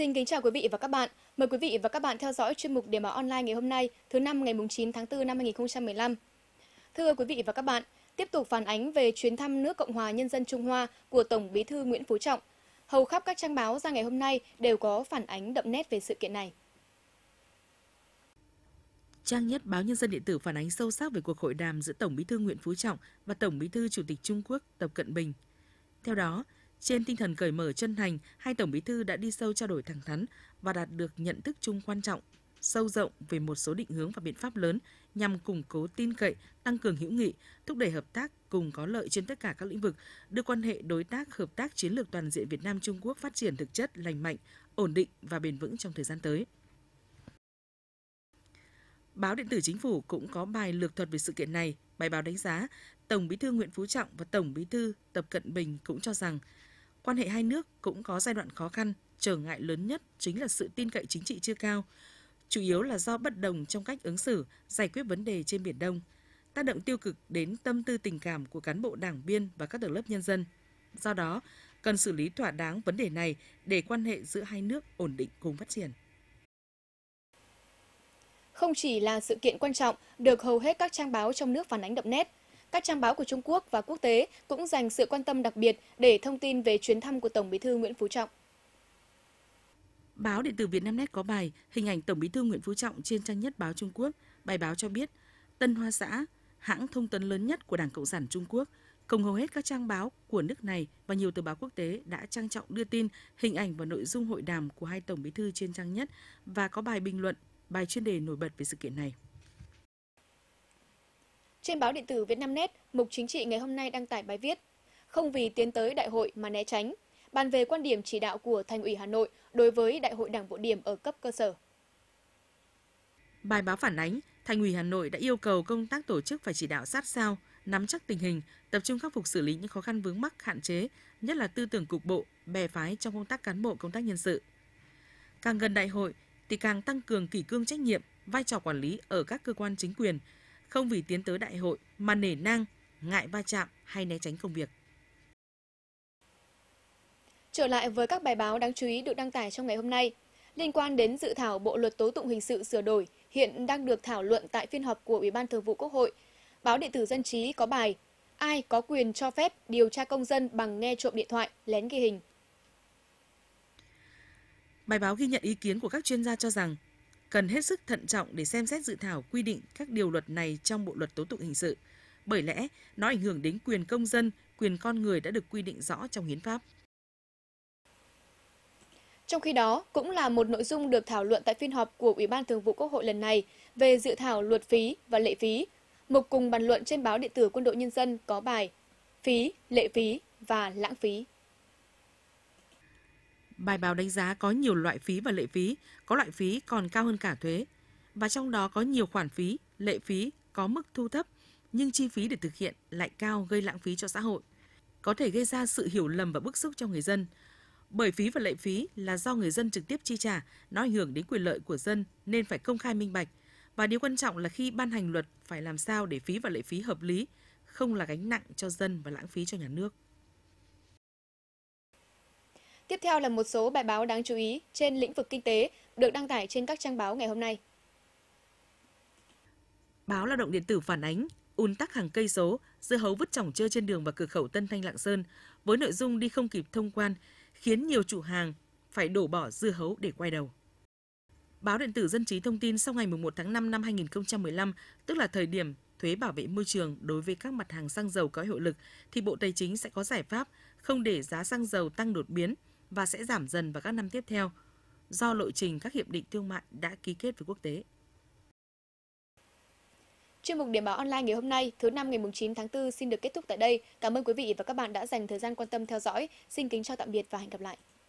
Xin kính chào quý vị và các bạn. Mời quý vị và các bạn theo dõi chuyên mục Điểm báo online ngày hôm nay, thứ năm ngày 9 tháng 4 năm 2015. Thưa quý vị và các bạn, tiếp tục phản ánh về chuyến thăm nước Cộng hòa Nhân dân Trung Hoa của Tổng Bí thư Nguyễn Phú Trọng. Hầu khắp các trang báo ra ngày hôm nay đều có phản ánh đậm nét về sự kiện này. Trang nhất báo Nhân dân điện tử phản ánh sâu sắc về cuộc hội đàm giữa Tổng Bí thư Nguyễn Phú Trọng và Tổng Bí thư Chủ tịch Trung Quốc Tập Cận Bình. Theo đó, trên tinh thần cởi mở chân thành, hai Tổng Bí thư đã đi sâu trao đổi thẳng thắn và đạt được nhận thức chung quan trọng, sâu rộng về một số định hướng và biện pháp lớn nhằm củng cố tin cậy, tăng cường hữu nghị, thúc đẩy hợp tác cùng có lợi trên tất cả các lĩnh vực, đưa quan hệ đối tác hợp tác chiến lược toàn diện Việt Nam Trung Quốc phát triển thực chất lành mạnh, ổn định và bền vững trong thời gian tới. Báo điện tử chính phủ cũng có bài lược thuật về sự kiện này. Bài báo đánh giá, Tổng Bí thư Nguyễn Phú Trọng và Tổng Bí thư Tập Cận Bình cũng cho rằng Quan hệ hai nước cũng có giai đoạn khó khăn, trở ngại lớn nhất chính là sự tin cậy chính trị chưa cao, chủ yếu là do bất đồng trong cách ứng xử, giải quyết vấn đề trên Biển Đông, tác động tiêu cực đến tâm tư tình cảm của cán bộ đảng viên và các tầng lớp nhân dân. Do đó, cần xử lý thỏa đáng vấn đề này để quan hệ giữa hai nước ổn định cùng phát triển. Không chỉ là sự kiện quan trọng được hầu hết các trang báo trong nước phản ánh đậm nét, các trang báo của Trung Quốc và quốc tế cũng dành sự quan tâm đặc biệt để thông tin về chuyến thăm của Tổng Bí thư Nguyễn Phú Trọng. Báo điện tử Việt Nam Net có bài hình ảnh Tổng Bí thư Nguyễn Phú Trọng trên trang nhất báo Trung Quốc. Bài báo cho biết, Tân Hoa Xã, hãng thông tấn lớn nhất của Đảng Cộng sản Trung Quốc, cùng hầu hết các trang báo của nước này và nhiều tờ báo quốc tế đã trang trọng đưa tin hình ảnh và nội dung hội đàm của hai tổng bí thư trên trang nhất và có bài bình luận, bài chuyên đề nổi bật về sự kiện này. Trên báo điện tử Việt Nam Net, mục chính trị ngày hôm nay đăng tải bài viết Không vì tiến tới đại hội mà né tránh, bàn về quan điểm chỉ đạo của Thành ủy Hà Nội đối với đại hội đảng bộ điểm ở cấp cơ sở. Bài báo phản ánh, Thành ủy Hà Nội đã yêu cầu công tác tổ chức phải chỉ đạo sát sao, nắm chắc tình hình, tập trung khắc phục xử lý những khó khăn vướng mắc hạn chế, nhất là tư tưởng cục bộ, bè phái trong công tác cán bộ, công tác nhân sự. Càng gần đại hội thì càng tăng cường kỷ cương trách nhiệm, vai trò quản lý ở các cơ quan chính quyền, không vì tiến tới đại hội mà nể nang, ngại va chạm hay né tránh công việc. Trở lại với các bài báo đáng chú ý được đăng tải trong ngày hôm nay. Liên quan đến dự thảo Bộ luật tố tụng hình sự sửa đổi hiện đang được thảo luận tại phiên họp của Ủy ban Thường vụ Quốc hội, báo điện tử dân trí có bài Ai có quyền cho phép điều tra công dân bằng nghe trộm điện thoại, lén ghi hình? Bài báo ghi nhận ý kiến của các chuyên gia cho rằng cần hết sức thận trọng để xem xét dự thảo quy định các điều luật này trong bộ luật tố tụng hình sự, bởi lẽ nó ảnh hưởng đến quyền công dân, quyền con người đã được quy định rõ trong hiến pháp. Trong khi đó, cũng là một nội dung được thảo luận tại phiên họp của Ủy ban Thường vụ Quốc hội lần này về dự thảo luật phí và lệ phí. Mục cùng bàn luận trên báo điện tử Quân đội Nhân dân có bài Phí, lệ phí và lãng phí. Bài báo đánh giá có nhiều loại phí và lệ phí, có loại phí còn cao hơn cả thuế. Và trong đó có nhiều khoản phí, lệ phí có mức thu thấp, nhưng chi phí để thực hiện lại cao gây lãng phí cho xã hội. Có thể gây ra sự hiểu lầm và bức xúc cho người dân. Bởi phí và lệ phí là do người dân trực tiếp chi trả, nó ảnh hưởng đến quyền lợi của dân nên phải công khai minh bạch. Và điều quan trọng là khi ban hành luật phải làm sao để phí và lệ phí hợp lý, không là gánh nặng cho dân và lãng phí cho nhà nước. Tiếp theo là một số bài báo đáng chú ý trên lĩnh vực kinh tế được đăng tải trên các trang báo ngày hôm nay. Báo Lao động điện tử phản ánh ùn tắc hàng cây số, dưa hấu vứt chỏng chơi trên đường và cửa khẩu Tân Thanh Lạng Sơn với nội dung đi không kịp thông quan khiến nhiều chủ hàng phải đổ bỏ dưa hấu để quay đầu. Báo điện tử Dân trí thông tin sau ngày 1 tháng 5 năm 2015, tức là thời điểm thuế bảo vệ môi trường đối với các mặt hàng xăng dầu có hiệu lực, thì Bộ Tài chính sẽ có giải pháp không để giá xăng dầu tăng đột biến – và sẽ giảm dần vào các năm tiếp theo do lộ trình các hiệp định thương mại đã ký kết với quốc tế. Chuyên mục Điểm báo online ngày hôm nay, thứ năm ngày 9 tháng 4 xin được kết thúc tại đây. Cảm ơn quý vị và các bạn đã dành thời gian quan tâm theo dõi. Xin kính chào tạm biệt và hẹn gặp lại.